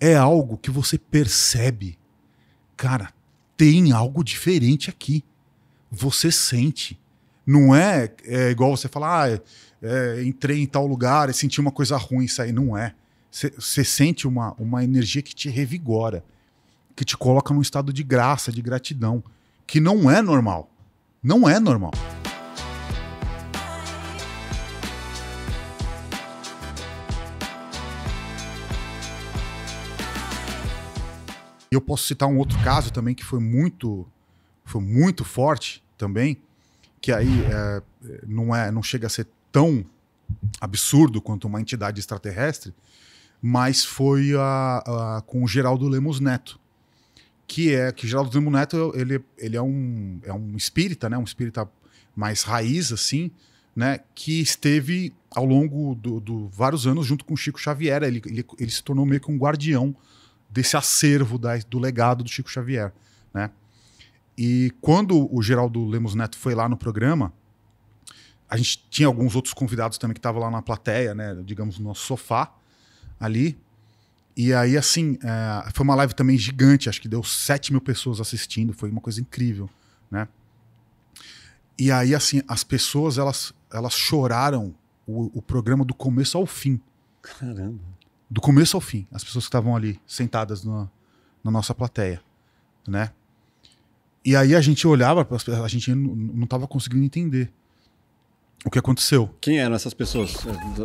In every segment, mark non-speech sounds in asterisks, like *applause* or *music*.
é algo que você percebe. Cara, tem algo diferente aqui. Você sente. Não é, é igual você falar, ah, é, é entrei em tal lugar e senti uma coisa ruim, isso aí. Não é. Você sente uma, uma energia que te revigora, que te coloca num estado de graça, de gratidão, que não é normal. Não é normal. E eu posso citar um outro caso também que foi muito, foi muito forte também, que aí é, não, é, não chega a ser tão absurdo quanto uma entidade extraterrestre, mas foi a, a, com o Geraldo Lemos Neto, que é que Geraldo Lemos Neto ele, ele é, um, é um espírita, né, um espírita mais raiz assim, né, que esteve ao longo de do vários anos junto com Chico Xavier, ele, ele, ele se tornou meio que um guardião desse acervo da, do legado do Chico Xavier, né? E quando o Geraldo Lemos Neto foi lá no programa, a gente tinha alguns outros convidados também que estavam lá na plateia, né? Digamos, no nosso sofá ali. E aí, assim, é, foi uma live também gigante, acho que deu 7 mil pessoas assistindo, foi uma coisa incrível, né? E aí, assim, as pessoas, elas, elas choraram o, o programa do começo ao fim. Caramba do começo ao fim, as pessoas que estavam ali sentadas no, na nossa plateia, né? E aí a gente olhava, a gente não estava conseguindo entender o que aconteceu. Quem eram essas pessoas?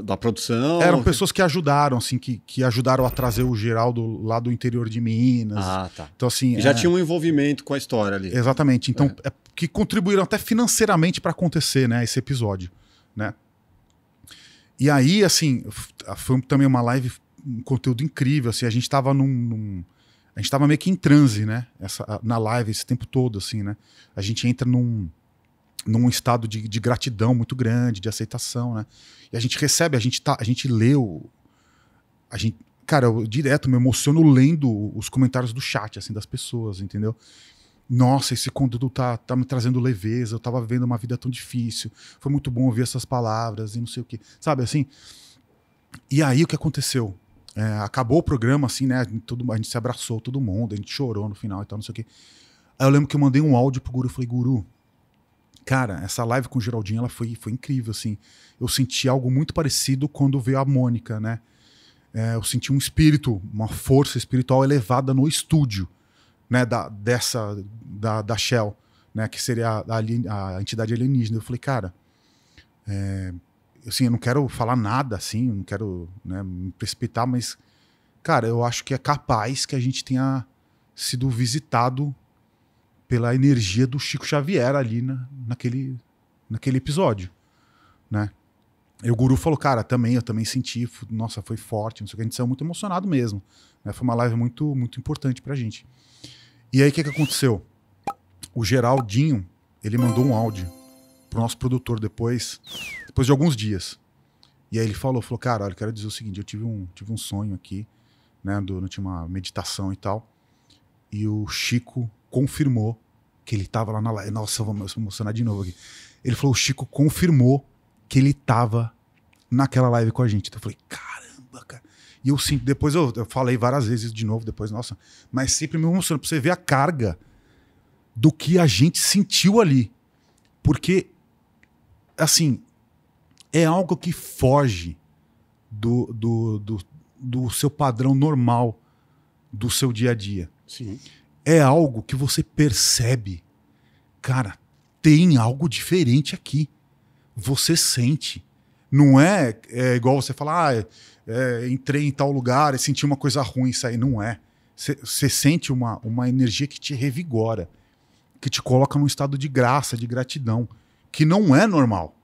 Da produção? Eram pessoas que ajudaram, assim, que, que ajudaram a trazer o Geraldo lá do interior de Minas. Ah, tá. Então, assim. E já é... tinha um envolvimento com a história ali. Exatamente. Então, é. É, que contribuíram até financeiramente para acontecer, né, esse episódio, né? E aí, assim, foi também uma live um conteúdo incrível, assim, a gente estava num, num, a gente tava meio que em transe, né, Essa, na live esse tempo todo, assim, né, a gente entra num, num estado de, de gratidão muito grande, de aceitação, né, e a gente recebe, a gente tá, a gente leu, a gente, cara, eu direto me emociono lendo os comentários do chat, assim, das pessoas, entendeu? Nossa, esse conteúdo tá, tá me trazendo leveza, eu tava vendo uma vida tão difícil, foi muito bom ouvir essas palavras e não sei o que, sabe, assim, e aí o que aconteceu? É, acabou o programa, assim, né? Todo, a gente se abraçou, todo mundo, a gente chorou no final e tal, não sei o quê. Aí eu lembro que eu mandei um áudio pro Guru, e falei, Guru, cara, essa live com o Geraldinho, ela foi, foi incrível, assim. Eu senti algo muito parecido quando veio a Mônica, né? É, eu senti um espírito, uma força espiritual elevada no estúdio, né? Da, dessa, da, da Shell, né? Que seria a, a, a entidade alienígena. Eu falei, cara, é, assim, eu não quero falar nada assim, não quero né, me precipitar, mas, cara, eu acho que é capaz que a gente tenha sido visitado pela energia do Chico Xavier ali na, naquele, naquele episódio, né? E o guru falou, cara, também, eu também senti, nossa, foi forte, não sei o que, a gente saiu muito emocionado mesmo. Né? Foi uma live muito, muito importante pra gente. E aí, o que, que aconteceu? O Geraldinho, ele mandou um áudio pro nosso produtor depois, depois de alguns dias. E aí ele falou, falou, cara, olha, eu quero dizer o seguinte, eu tive um, tive um sonho aqui, né, do, tinha uma meditação e tal, e o Chico confirmou que ele estava lá na live. Nossa, eu vou me emocionar de novo aqui. Ele falou, o Chico confirmou que ele estava naquela live com a gente. Então eu falei, caramba, cara. E eu sinto, depois eu, eu falei várias vezes de novo, depois, nossa, mas sempre me emociona pra você ver a carga do que a gente sentiu ali. Porque assim, é algo que foge do, do, do, do seu padrão normal do seu dia a dia. Sim. É algo que você percebe. Cara, tem algo diferente aqui. Você sente. Não é, é igual você falar, ah, é, é entrei em tal lugar e senti uma coisa ruim, isso aí. Não é. Você sente uma, uma energia que te revigora, que te coloca num estado de graça, de gratidão que não é normal.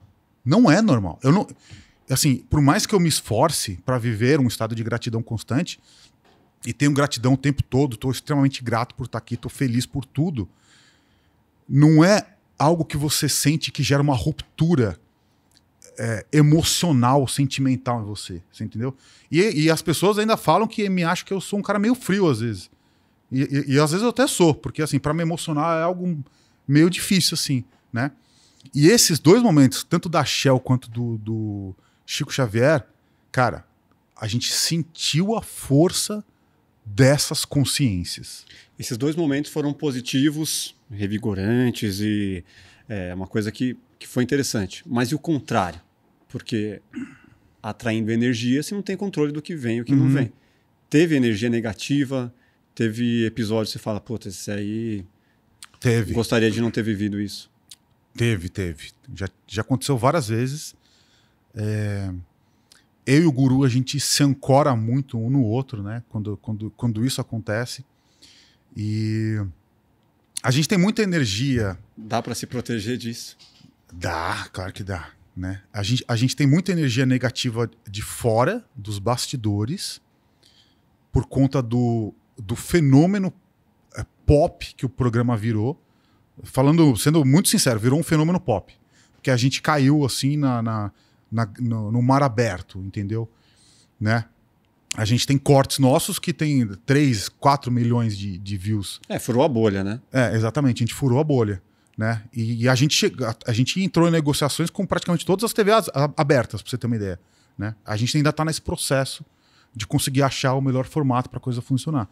Não é normal. Eu não, assim, por mais que eu me esforce para viver um estado de gratidão constante e tenho gratidão o tempo todo, estou extremamente grato por estar tá aqui, estou feliz por tudo. Não é algo que você sente que gera uma ruptura é, emocional, sentimental em você, você entendeu? E, e, as pessoas ainda falam que me acham que eu sou um cara meio frio às vezes. E, e, e às vezes eu até sou, porque assim, para me emocionar é algo meio difícil assim, né? E esses dois momentos, tanto da Shell quanto do, do Chico Xavier, cara, a gente sentiu a força dessas consciências. Esses dois momentos foram positivos, revigorantes e é uma coisa que, que foi interessante. Mas e o contrário? Porque atraindo energia, você não tem controle do que vem e o que uhum. não vem. Teve energia negativa, teve episódios que você fala, puta, esse aí. Teve. Gostaria de não ter vivido isso. Teve, teve. Já, já aconteceu várias vezes. É... Eu e o guru, a gente se ancora muito um no outro, né? Quando, quando, quando isso acontece. E a gente tem muita energia. Dá para se proteger disso? Dá, claro que dá. Né? A, gente, a gente tem muita energia negativa de fora, dos bastidores, por conta do, do fenômeno é, pop que o programa virou falando, sendo muito sincero, virou um fenômeno pop. Porque a gente caiu assim na, na, na no, no, mar aberto, entendeu? Né? A gente tem cortes nossos que tem 3, 4 milhões de, de views. É, furou a bolha, né? É, exatamente, a gente furou a bolha. Né? E, e a, gente che... a, a, gente entrou em negociações com praticamente todas as TVs abertas, para você ter uma ideia. Né? A gente ainda está nesse processo de conseguir achar o melhor formato para a coisa funcionar.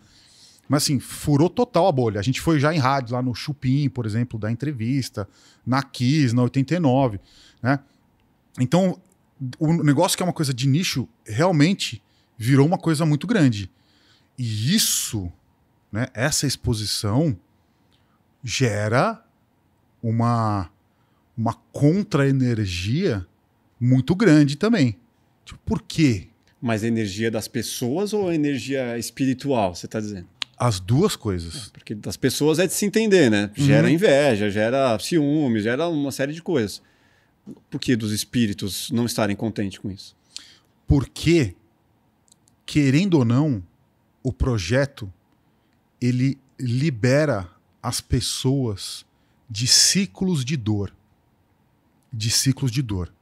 Mas assim, furou total a bolha. A gente foi já em rádio lá no Chupim, por exemplo, da entrevista, na Kiss, na 89, né? Então, o negócio que é uma coisa de nicho realmente virou uma coisa muito grande. E isso, né, essa exposição gera uma uma contra-energia muito grande também. Tipo, por quê? Mas é energia das pessoas ou é energia espiritual, você está dizendo? As duas coisas. É, porque das pessoas é de se entender, né? Gera uhum. inveja, gera ciúme, gera uma série de coisas. Por que dos espíritos não estarem contentes com isso? Porque, querendo ou não, o projeto ele libera as pessoas de ciclos de dor. De ciclos de dor.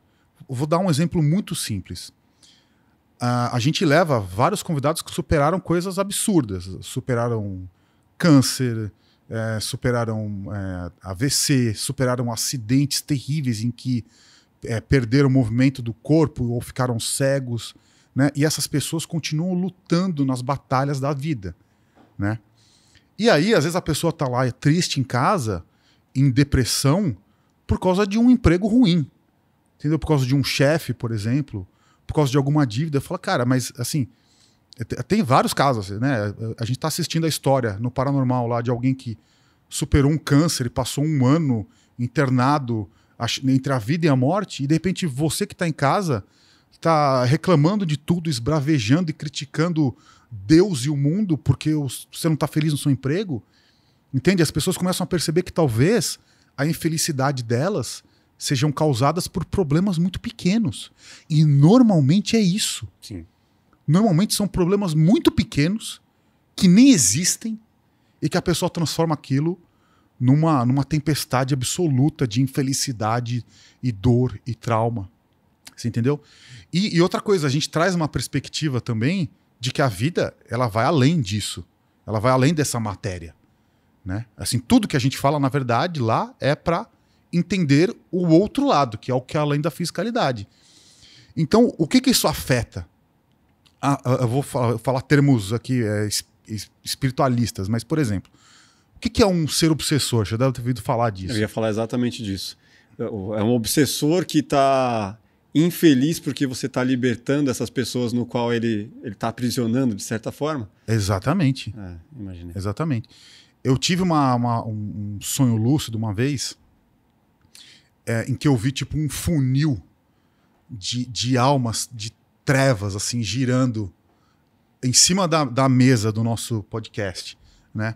vou dar um exemplo muito simples a gente leva vários convidados que superaram coisas absurdas, superaram câncer, é, superaram é, AVC, superaram acidentes terríveis em que é, perderam o movimento do corpo ou ficaram cegos, né? E essas pessoas continuam lutando nas batalhas da vida, né? E aí, às vezes a pessoa está lá é triste em casa, em depressão, por causa de um emprego ruim, entendeu? Por causa de um chefe, por exemplo, por causa de alguma dívida. Fala, cara, mas assim, é, tem vários casos, né? A gente está assistindo a história no paranormal lá de alguém que superou um câncer e passou um ano internado entre a vida e a morte, e de repente você que está em casa está reclamando de tudo, esbravejando e criticando Deus e o mundo porque você não está feliz no seu emprego. Entende? As pessoas começam a perceber que talvez a infelicidade delas sejam causadas por problemas muito pequenos. E normalmente é isso. Sim. Normalmente são problemas muito pequenos que nem existem e que a pessoa transforma aquilo numa, numa tempestade absoluta de infelicidade e dor e trauma. Você entendeu? E, e outra coisa, a gente traz uma perspectiva também de que a vida ela vai além disso. Ela vai além dessa matéria. Né? Assim, tudo que a gente fala, na verdade, lá é para entender o outro lado, que é o que é além da fiscalidade. Então, o que, que isso afeta? Ah, ah eu vou falar, falar termos aqui é, espiritualistas, mas, por exemplo, o que, que é um ser obsessor? Já deve ter ouvido falar disso. Eu ia falar exatamente disso. É um obsessor que está infeliz porque você está libertando essas pessoas no qual ele está aprisionando, de certa forma? Exatamente. É, imaginei. Exatamente. Eu tive uma, uma, um sonho lúcido uma vez é, em que eu vi tipo um funil de, de almas, de trevas, assim, girando em cima da, da mesa do nosso podcast, né?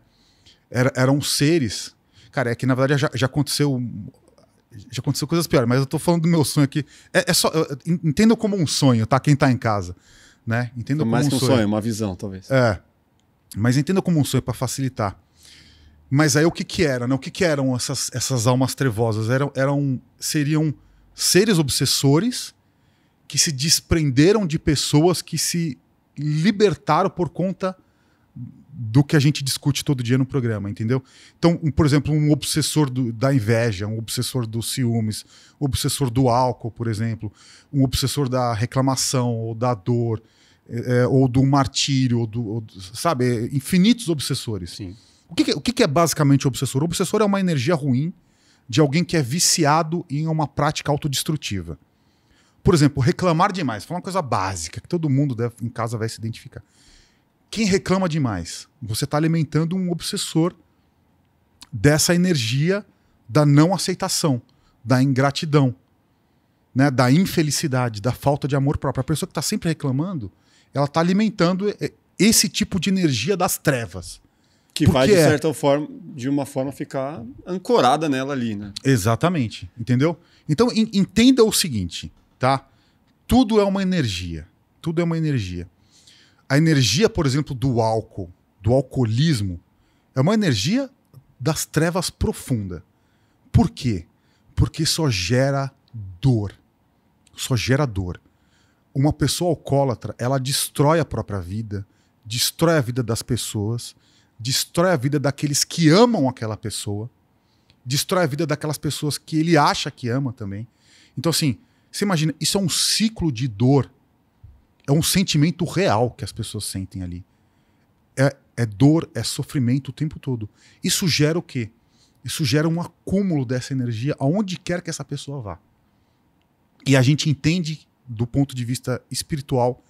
Era, eram seres. Cara, é que na verdade já, já aconteceu. Já aconteceu coisas piores, mas eu tô falando do meu sonho aqui. É, é só. Entenda como um sonho, tá? Quem tá em casa. Né? Entenda como mais sonho que um sonho. sonho. uma visão, talvez. É. Mas entenda como um sonho para facilitar. Mas aí o que que era, né? O que que eram essas, essas almas trevosas? Eram, eram seriam seres obsessores que se desprenderam de pessoas que se libertaram por conta do que a gente discute todo dia no programa, entendeu? Então, um, por exemplo, um obsessor do, da inveja, um obsessor dos ciúmes, um obsessor do álcool, por exemplo, um obsessor da reclamação ou da dor, é, é ou do martírio, ou do, ou, sabe? Infinitos obsessores. Sim. O que, o que é basicamente o obsessor? O obsessor é uma energia ruim de alguém que é viciado em uma prática autodestrutiva. Por exemplo, reclamar demais. Falar uma coisa básica que todo mundo deve, em casa vai se identificar. Quem reclama demais? Você está alimentando um obsessor dessa energia da não aceitação, da ingratidão, né, da infelicidade, da falta de amor próprio. A pessoa que está sempre reclamando, ela está alimentando é, esse tipo de energia das trevas que vai, de é. certa forma, de uma forma, ficar ancorada nela ali, né? Exatamente, entendeu? Então, entenda o seguinte, tá? Tudo é uma energia. Tudo é uma energia. A energia, por exemplo, do álcool, do alcoolismo, é uma energia das trevas profunda. Por quê? Porque só gera dor. Só gera dor. Uma pessoa alcoólatra, ela destrói a própria vida, destrói a vida das pessoas destrói a vida daqueles que amam aquela pessoa, destrói a vida daquelas pessoas que ele acha que ama também. Então, assim, você imagina, isso é um ciclo de dor. É um sentimento real que as pessoas sentem ali. É, é dor, é sofrimento o tempo todo. Isso gera o quê? Isso gera um acúmulo dessa energia aonde quer que essa pessoa vá. E a gente entende, do ponto de vista espiritual,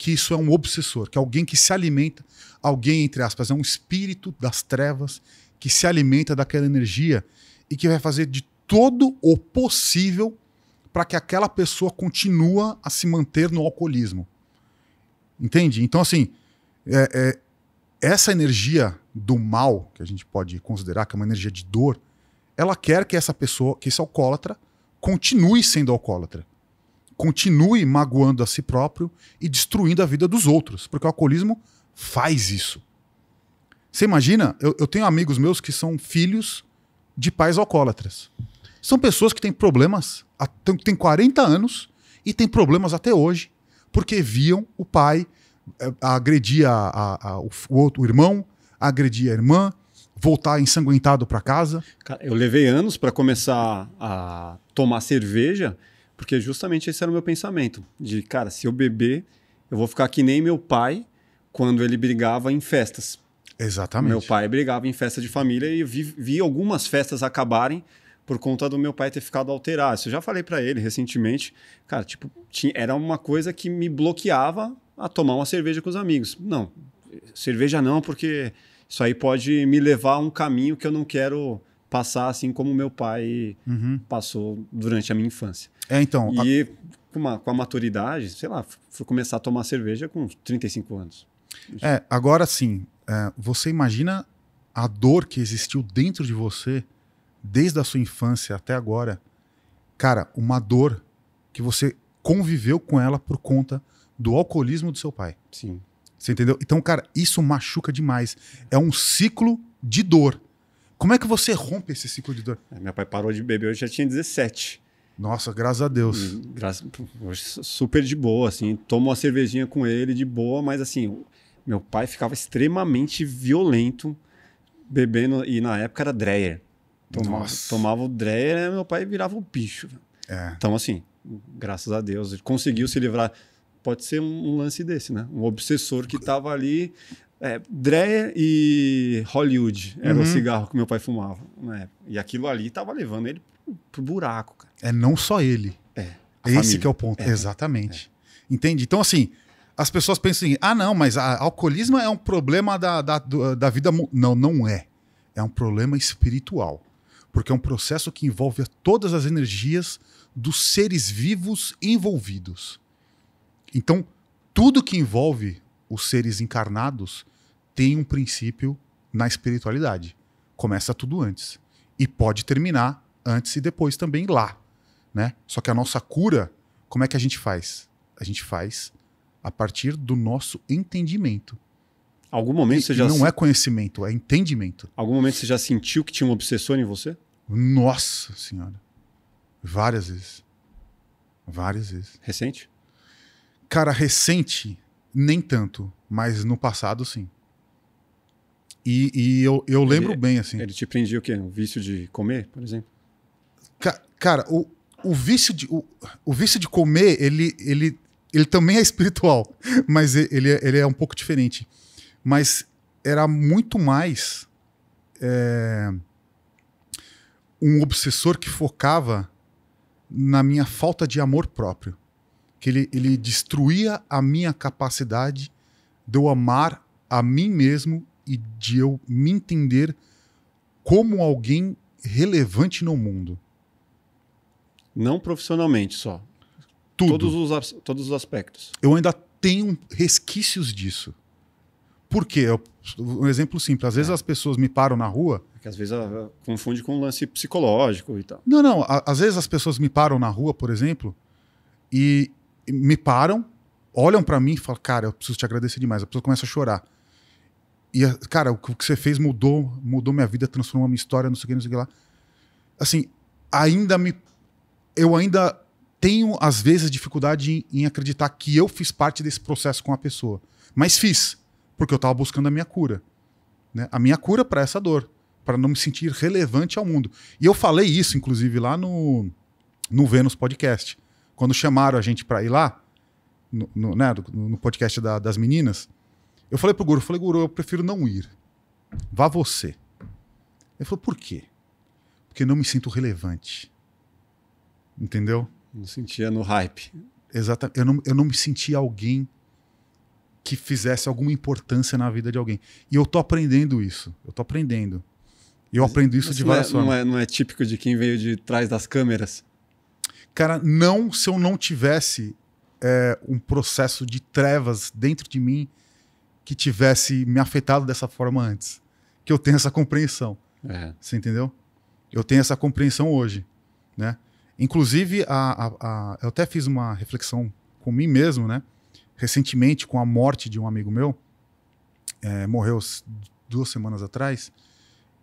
que isso é um obsessor, que é alguém que se alimenta, alguém, entre aspas, é um espírito das trevas que se alimenta daquela energia e que vai fazer de todo o possível para que aquela pessoa continue a se manter no alcoolismo. Entende? Então, assim, é, é, essa energia do mal, que a gente pode considerar que é uma energia de dor, ela quer que essa pessoa, que esse alcoólatra, continue sendo alcoólatra continue magoando a si próprio e destruindo a vida dos outros, porque o alcoolismo faz isso. Você imagina? Eu, eu tenho amigos meus que são filhos de pais alcoólatras. São pessoas que têm problemas, têm 40 anos e têm problemas até hoje, porque viam o pai eh, agredir a, a, a, o, outro, o irmão, agredir a irmã, voltar ensanguentado para casa? eu levei anos para começar a tomar cerveja porque justamente esse era o meu pensamento. De, cara, se eu beber, eu vou ficar que nem meu pai quando ele brigava em festas. Exatamente. Meu pai brigava em festa de família e vi, vi algumas festas acabarem por conta do meu pai ter ficado alterado. Isso eu já falei para ele recentemente. Cara, tipo, tinha, era uma coisa que me bloqueava a tomar uma cerveja com os amigos. Não, cerveja não, porque isso aí pode me levar a um caminho que eu não quero passar assim como meu pai uhum. passou durante a minha infância. É, então. E a... com, uma, com a maturidade, sei lá, fui começar a tomar cerveja com 35 anos. É, agora sim, é, você imagina a dor que existiu dentro de você desde a sua infância até agora. Cara, uma dor que você conviveu com ela por conta do alcoolismo do seu pai. Sim. Você entendeu? Então, cara, isso machuca demais. É um ciclo de dor. Como é que você rompe esse ciclo de dor? É, meu pai parou de beber, eu já tinha 17. Nossa, graças a Deus. Hum, graças, super de boa, assim. Tomo uma cervejinha com ele de boa, mas assim, meu pai ficava extremamente violento bebendo. E na época era Dreyer. Tomava, Nossa. tomava o Dreyer, meu pai virava o bicho. É. Então, assim, graças a Deus, ele conseguiu se livrar. Pode ser um, um lance desse, né? Um obsessor que tava ali. É, Dreyer e Hollywood era uhum. o cigarro que meu pai fumava na época. E aquilo ali tava levando ele pro buraco, cara. É não só ele. É. Esse família. que é o ponto. É. Né? Exatamente. É. Entende? Então, assim, as pessoas pensam assim, ah, não, mas a alcoolismo é um problema da, da, da vida. Não, não é. É um problema espiritual. Porque é um processo que envolve todas as energias dos seres vivos envolvidos. Então, tudo que envolve os seres encarnados tem um princípio na espiritualidade. Começa tudo antes. E pode terminar antes e depois também lá, né? Só que a nossa cura, como é que a gente faz? A gente faz a partir do nosso entendimento. Algum momento e, você já não se... é conhecimento, é entendimento. Algum momento você já sentiu que tinha um obsessor em você? Nossa senhora, várias vezes, várias vezes. Recente? Cara, recente nem tanto, mas no passado sim. E, e eu, eu lembro ele, bem assim. Ele te prendia o quê? O vício de comer, por exemplo? Ca cara, o, o, vício de, o, o vício de comer, ele, ele, ele também é espiritual, *laughs* mas ele, é, ele é um pouco diferente. Mas era muito mais é, um obsessor que focava na minha falta de amor próprio. Que ele, ele destruía a minha capacidade de eu amar a mim mesmo e de eu me entender como alguém relevante no mundo. Não profissionalmente só. Tudo. Todos os, todos os aspectos. Eu ainda tenho resquícios disso. Por quê? um exemplo simples. Às vezes é. as pessoas me param na rua. É que às vezes ah, confunde com um lance psicológico e tal. Não, não. às vezes as pessoas me param na rua, por exemplo, e me param, olham para mim e falam: Cara, eu preciso te agradecer demais. A pessoa começa a chorar. E, cara, o que você fez mudou, mudou minha vida, transformou minha história, não sei o que, não sei o que lá. Assim, ainda me eu ainda tenho, às vezes, dificuldade em, em, acreditar que eu fiz parte desse processo com a pessoa. Mas fiz, porque eu estava buscando a minha cura. Né? A minha cura para essa dor, para não me sentir relevante ao mundo. E eu falei isso, inclusive, lá no, no Vênus Podcast. Quando chamaram a gente para ir lá, no, no, né, no podcast da, das meninas, eu falei o Guru, falei, Guru, eu prefiro não ir. Vá você. Ele falou, por quê? Porque não me sinto relevante. Entendeu? Não sentia no hype. Exatamente. Eu não, eu não me sentia alguém que fizesse alguma importância na vida de alguém. E eu tô aprendendo isso. Eu tô aprendendo. E eu mas, aprendo isso de várias não é, formas. Não é, não é típico de quem veio de trás das câmeras? Cara, não se eu não tivesse é, um processo de trevas dentro de mim que tivesse me afetado dessa forma antes. Que eu tenho essa compreensão. É. Você entendeu? Eu tenho essa compreensão hoje, né? Inclusive, a, a, a, eu até fiz uma reflexão com mim mesmo, né? Recentemente, com a morte de um amigo meu, é, morreu duas semanas atrás,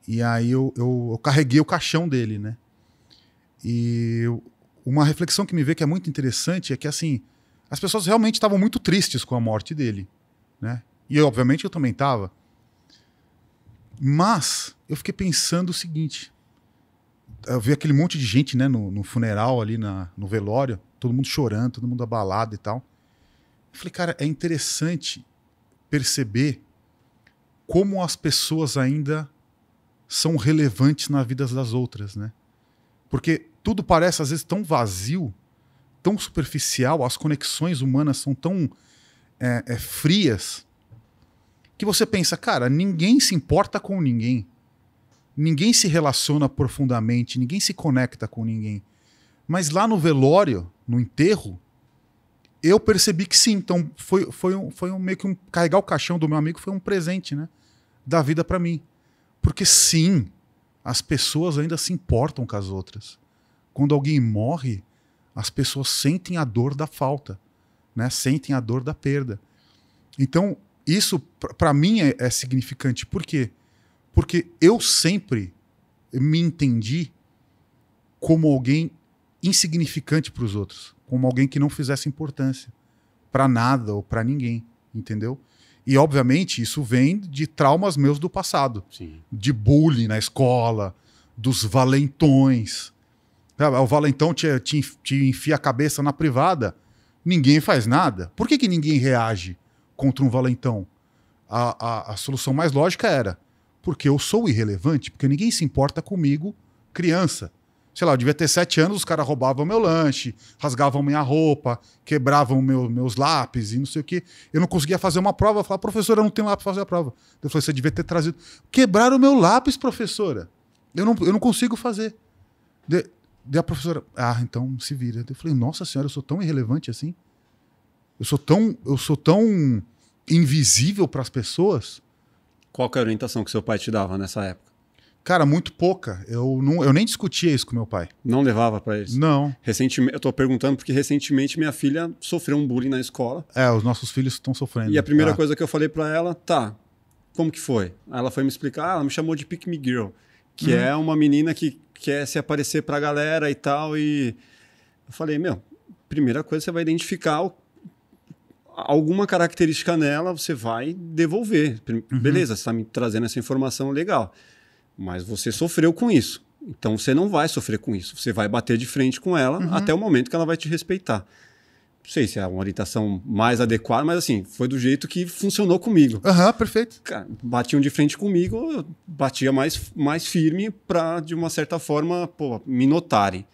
e aí eu, eu, eu carreguei o caixão dele, né? E eu, uma reflexão que me veio que é muito interessante é que, assim, as pessoas realmente estavam muito tristes com a morte dele, né? E eu, obviamente eu também estava. Mas eu fiquei pensando o seguinte: eu vi aquele monte de gente, né, no, no funeral ali, na, no velório, todo mundo chorando, todo mundo abalado e tal. Eu falei, cara, é interessante perceber como as pessoas ainda são relevantes na vida das outras, né? Porque tudo parece às vezes tão vazio, tão superficial, as conexões humanas são tão é, é, frias que você pensa, cara, ninguém se importa com ninguém ninguém se relaciona profundamente, ninguém se conecta com ninguém. Mas lá no velório, no enterro, eu percebi que sim. Então foi, foi, um, foi um, meio que um carregar o caixão do meu amigo foi um presente, né? Da vida para mim. Porque sim, as pessoas ainda se importam com as outras. Quando alguém morre, as pessoas sentem a dor da falta, né? Sentem a dor da perda. Então, isso para mim é, é significante. Por quê? Porque eu sempre me entendi como alguém insignificante para os outros, como alguém que não fizesse importância para nada ou para ninguém, entendeu? E obviamente isso vem de traumas meus do passado, Sim. de bullying na escola, dos valentões. O valentão te, te, te enfia a cabeça na privada, ninguém faz nada. Por que, que ninguém reage contra um valentão? A, a, a solução mais lógica era: porque eu sou irrelevante, porque ninguém se importa comigo, criança. Sei lá, eu devia ter sete anos, os caras roubavam meu lanche, rasgavam minha roupa, quebravam meu, meus lápis e não sei o quê. Eu não conseguia fazer uma prova. Eu professora, eu não tenho lápis para fazer a prova. Eu falei, você devia ter trazido. Quebraram o meu lápis, professora. Eu não, eu não consigo fazer. De, de a professora, ah, então se vira. Eu falei, nossa senhora, eu sou tão irrelevante assim? Eu sou tão, eu sou tão invisível para as pessoas? Qual que é a orientação que seu pai te dava nessa época? Cara, muito pouca. Eu, não, eu nem discutia isso com meu pai. Não levava para isso? Não. Recentemente, eu tô perguntando porque recentemente minha filha sofreu um bullying na escola. É, os nossos filhos estão sofrendo. E a primeira é. coisa que eu falei para ela, tá, como que foi? Ela foi me explicar, ah, ela me chamou de Pick Me Girl, que uhum. é uma menina que quer se aparecer pra galera e tal. E eu falei, meu, primeira coisa você vai identificar o alguma característica nela, você vai devolver. Uhum. Beleza, você está me trazendo essa informação legal, mas você sofreu com isso. Então você não vai sofrer com isso. Você vai bater de frente com ela uhum. até o momento que ela vai te respeitar. Não sei se é uma orientação mais adequada, mas assim, foi do jeito que funcionou comigo. Aham, uhum, perfeito. batiam de frente comigo, eu batia mais, mais firme para, de uma certa forma, pô, me notarem.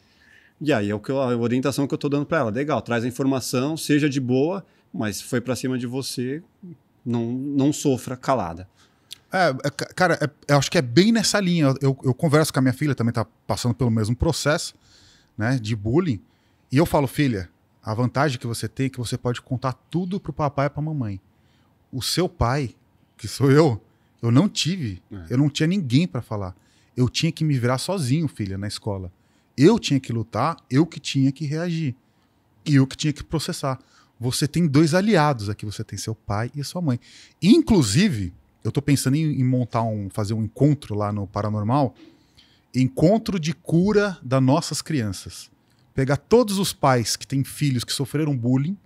E aí é o que eu, a orientação que eu estou dando para ela. Legal, traz a informação, seja de boa, mas foi para cima de você, não, não sofra calada. É, é cara, é, eu acho que é bem nessa linha. Eu, eu converso com a minha filha, também está passando pelo mesmo processo né, de bullying. E eu falo, filha, a vantagem que você tem é que você pode contar tudo pro papai e pra mamãe. O seu pai, que sou eu, eu não tive. É. Eu não tinha ninguém para falar. Eu tinha que me virar sozinho, filha, na escola. Eu tinha que lutar, eu que tinha que reagir. E eu que tinha que processar você tem dois aliados aqui. Você tem seu pai e sua mãe. Inclusive, eu estou pensando em, em, montar um, fazer um encontro lá no Paranormal, encontro de cura das nossas crianças. Pegar todos os pais que têm filhos que sofreram bullying,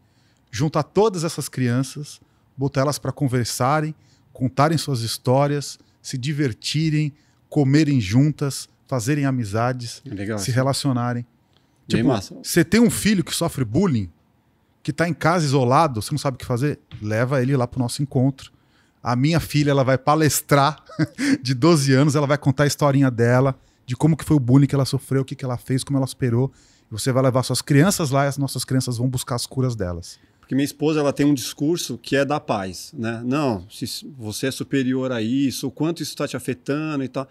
juntar todas essas crianças, botar elas para conversarem, contarem suas histórias, se divertirem, comerem juntas, fazerem amizades, Legal, se relacionarem. Tipo, você tem um filho que sofre bullying, que está em casa isolado, você não sabe o que fazer, leva ele lá para o nosso encontro. A minha filha, ela vai palestrar *laughs* de 12 anos, ela vai contar a historinha dela, de como que foi o bullying que ela sofreu, o que, que ela fez, como ela superou. Você vai levar suas crianças lá e as nossas crianças vão buscar as curas delas. Porque minha esposa ela tem um discurso que é da paz, né? Não, se você é superior a isso, o quanto isso está te afetando e tal.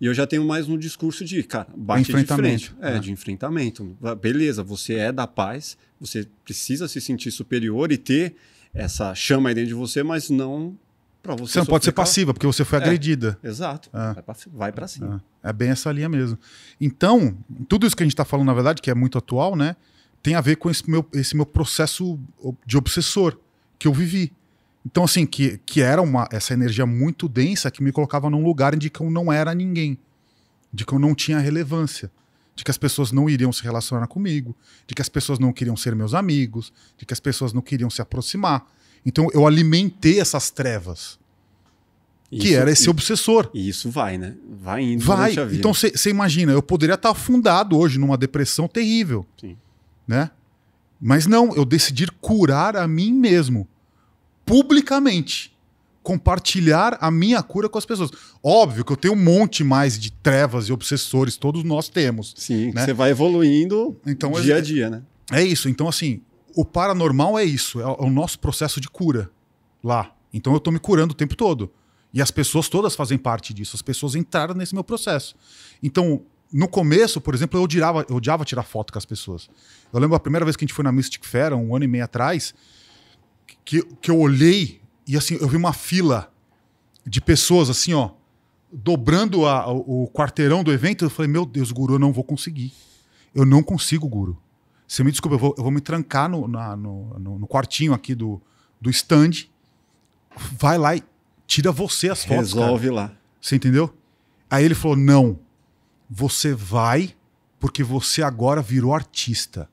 E eu já tenho mais um discurso de, cara, bate de frente. É, é, de enfrentamento. Beleza, você é da paz, você precisa se sentir superior e ter essa chama aí dentro de você, mas não para você. Você não pode ser passiva, porque você foi é, agredida. Exato. É. Vai para cima. É, é. bem essa linha mesmo. Então, tudo isso que a gente está falando, na verdade, que é muito atual, né? Tem a ver com esse meu, esse meu processo de obsessor que eu vivi. Então, assim, que, que era uma, essa energia muito densa que me colocava num lugar de que eu não era ninguém, de que eu não tinha relevância, de que as pessoas não iriam se relacionar comigo, de que as pessoas não queriam ser meus amigos, de que as pessoas não queriam se aproximar. Então, eu alimentei essas trevas. Isso, que era esse obsessor. E isso vai, né? Vai indo. Vai. Então você imagina, eu poderia estar afundado hoje numa depressão terrível. Sim. Né? Mas não, eu decidi curar a mim mesmo publicamente compartilhar a minha cura com as pessoas. Óbvio que eu tenho um monte mais de trevas e obsessores, todos nós temos. Sim, né? você vai evoluindo então, dia a dia, né? É isso. Então, assim, o paranormal é isso, é o é nosso processo de cura lá. Então eu estou me curando o tempo todo. E as pessoas todas fazem parte disso, as pessoas entraram nesse meu processo. Então, no começo, por exemplo, eu odiava, eu odiava tirar foto com as pessoas. Eu lembro a primeira vez que a gente foi na Mystic Fair, um ano e meio atrás, que, que eu olhei e assim, eu vi uma fila de pessoas assim, ó, dobrando a, o quarteirão do evento. Eu falei, meu Deus, guru, eu não vou conseguir. Eu não consigo, guru. Você me desculpa, eu vou, eu vou me trancar no, na, no, no, no, quartinho aqui do, do stand. Vai lá e tira você as fotos. Resolve cara. lá. Você entendeu? Aí ele falou: não, você vai porque você agora virou artista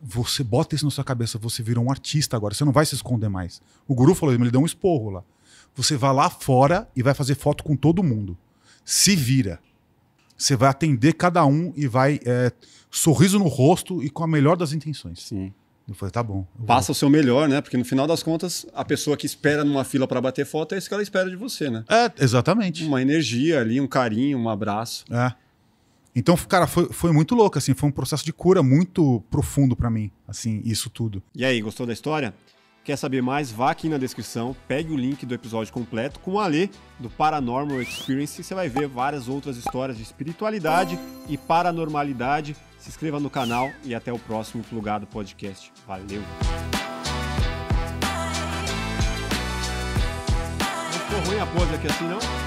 você bota isso na sua cabeça, você virou um artista agora, você não vai se esconder mais. O guru falou, ele deu um esporro lá. Você vai lá fora e vai fazer foto com todo mundo. Se vira. Você vai atender cada um e vai é, sorriso no rosto e com a melhor das intenções. Sim. Eu falei, tá bom. Passa o seu melhor, né? Porque no final das contas, a pessoa que espera numa fila para bater foto é isso que ela espera de você, né? É, exatamente. Uma energia ali, um carinho, um abraço. É. Então, cara, foi, foi muito louco, assim, foi um processo de cura muito profundo para mim, assim, isso tudo. E aí, gostou da história? Quer saber mais? Vá aqui na descrição, pegue o link do episódio completo com o Alê do Paranormal Experience. Você vai ver várias outras histórias de espiritualidade e paranormalidade. Se inscreva no canal e até o próximo Plugado Podcast. Valeu! Não ficou ruim a pose aqui assim, não?